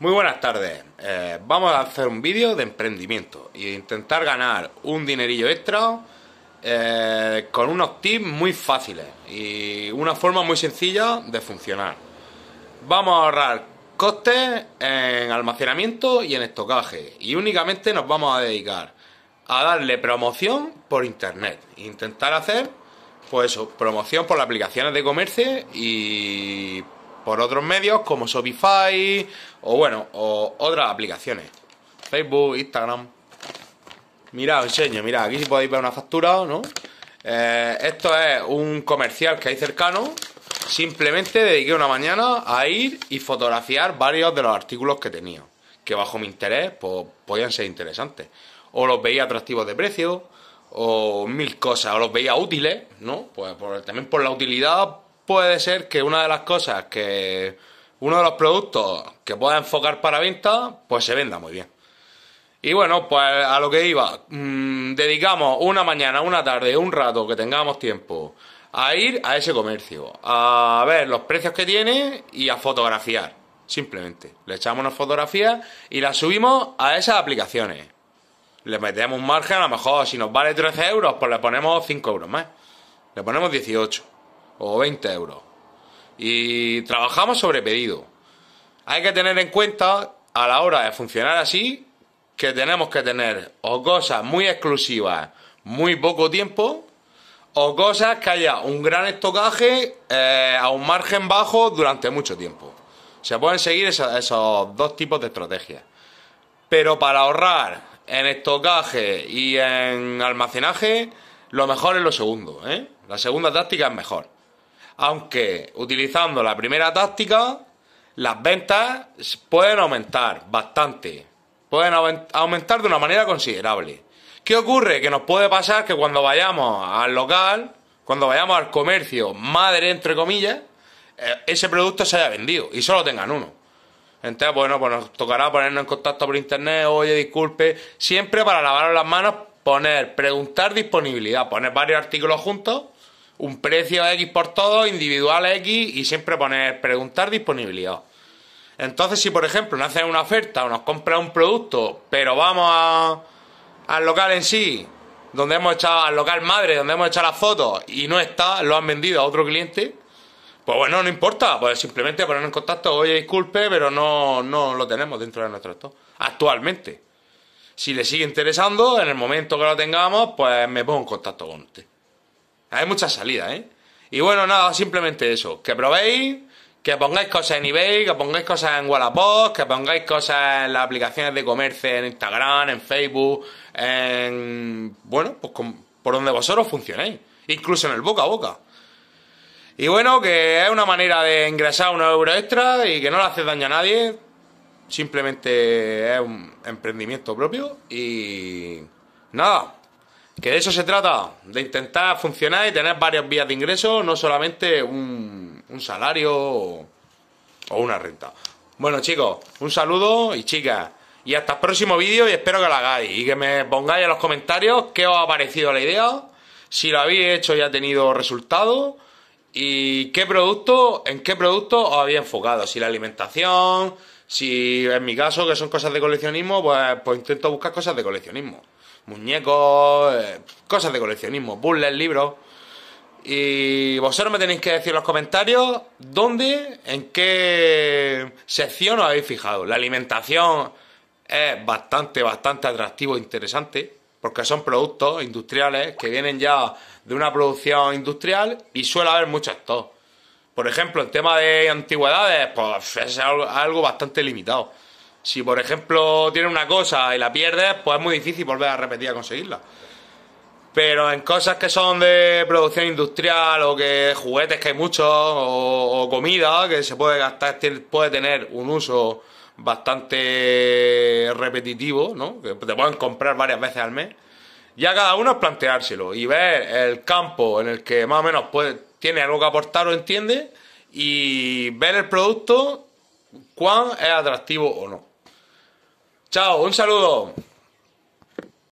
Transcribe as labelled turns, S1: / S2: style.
S1: Muy buenas tardes. Eh, vamos a hacer un vídeo de emprendimiento e intentar ganar un dinerillo extra eh, con unos tips muy fáciles y una forma muy sencilla de funcionar. Vamos a ahorrar costes en almacenamiento y en estocaje y únicamente nos vamos a dedicar a darle promoción por internet. Intentar hacer, pues promoción por las aplicaciones de comercio y por otros medios como Shopify o bueno, o otras aplicaciones. Facebook, Instagram. Mirad, os enseño, mirad, aquí si podéis ver una factura, ¿no? Eh, esto es un comercial que hay cercano. Simplemente dediqué una mañana a ir y fotografiar varios de los artículos que tenía, que bajo mi interés pues, podían ser interesantes. O los veía atractivos de precio, o mil cosas, o los veía útiles, ¿no? Pues también por la utilidad puede ser que una de las cosas que. Uno de los productos que pueda enfocar para venta, pues se venda muy bien. Y bueno, pues a lo que iba, mm, dedicamos una mañana, una tarde, un rato que tengamos tiempo a ir a ese comercio, a ver los precios que tiene y a fotografiar. Simplemente, le echamos una fotografía y la subimos a esas aplicaciones. Le metemos un margen, a lo mejor si nos vale 13 euros, pues le ponemos 5 euros más. Le ponemos 18 o 20 euros. Y trabajamos sobre pedido. Hay que tener en cuenta a la hora de funcionar así que tenemos que tener o cosas muy exclusivas, muy poco tiempo, o cosas que haya un gran estocaje eh, a un margen bajo durante mucho tiempo. Se pueden seguir esos, dos tipos de estrategias. Pero para ahorrar en estocaje y en almacenaje, lo mejor es lo segundo. ¿eh? La segunda táctica es mejor. Aunque utilizando la primera táctica, las ventas pueden aumentar bastante. Pueden aumentar de una manera considerable. ¿Qué ocurre? Que nos puede pasar que cuando vayamos al local, cuando vayamos al comercio, madre entre comillas, eh, ese producto se haya vendido y solo tengan uno. Entonces, bueno, pues nos tocará ponernos en contacto por internet, oye, disculpe, siempre para lavar las manos, poner, preguntar disponibilidad, poner varios artículos juntos un precio X por todo, individual X, y siempre poner preguntar disponibilidad. Entonces, si por ejemplo nos hacen una oferta o nos compran un producto, pero vamos al local en sí, donde hemos echado, al local madre, donde hemos echado las fotos, y no está, lo han vendido a otro cliente, pues bueno, no importa, pues simplemente poner en contacto, oye, disculpe, pero no, lo tenemos dentro de nuestro stock, actualmente. Si le sigue interesando, en el momento que lo tengamos, pues me pongo en contacto con usted. Hay muchas salidas, ¿eh? Y bueno, nada, simplemente eso. Que probéis, que pongáis cosas en eBay, que pongáis cosas en Wallapop, que pongáis cosas en las aplicaciones de comercio, en Instagram, en Facebook, en... Bueno, pues por donde vosotros funcionéis. Incluso en el boca a boca. Y bueno, que es una manera de ingresar unos euros extra y que no le hace daño a nadie. Simplemente es un emprendimiento propio y... Nada, que de eso se trata, de intentar funcionar y tener varias vías de ingreso, no solamente un, salario o, una renta. Bueno chicos, un saludo y chicas. Y hasta el próximo vídeo y espero que lo hagáis. Y que me pongáis en los comentarios qué os ha parecido la idea. Si lo habéis hecho y ha tenido resultado. Y qué producto, en qué producto os había enfocado. Si la alimentación, si en mi caso, que son cosas de coleccionismo, pues, pues intento buscar cosas de coleccionismo. Muñecos, eh, cosas de coleccionismo, Burles, libros. Y vosotros me tenéis que decir en los comentarios dónde, en qué sección os habéis fijado. La alimentación es bastante, bastante atractivo e interesante, porque son productos industriales que vienen ya de una producción industrial y suele haber mucho esto. Por ejemplo, el tema de antigüedades, pues es algo bastante limitado. Si, por ejemplo, tienes una cosa y la pierdes, pues es muy difícil volver a repetir a conseguirla. Pero en cosas que son de producción industrial o que juguetes que hay muchos o, comida que se puede gastar, puede tener un uso bastante repetitivo, ¿no? Que te pueden comprar varias veces al mes. Ya cada uno es planteárselo y ver el campo en el que más o menos puede, tiene algo que aportar o entiende y ver el producto, cuán es atractivo o no. Chao, un saludo.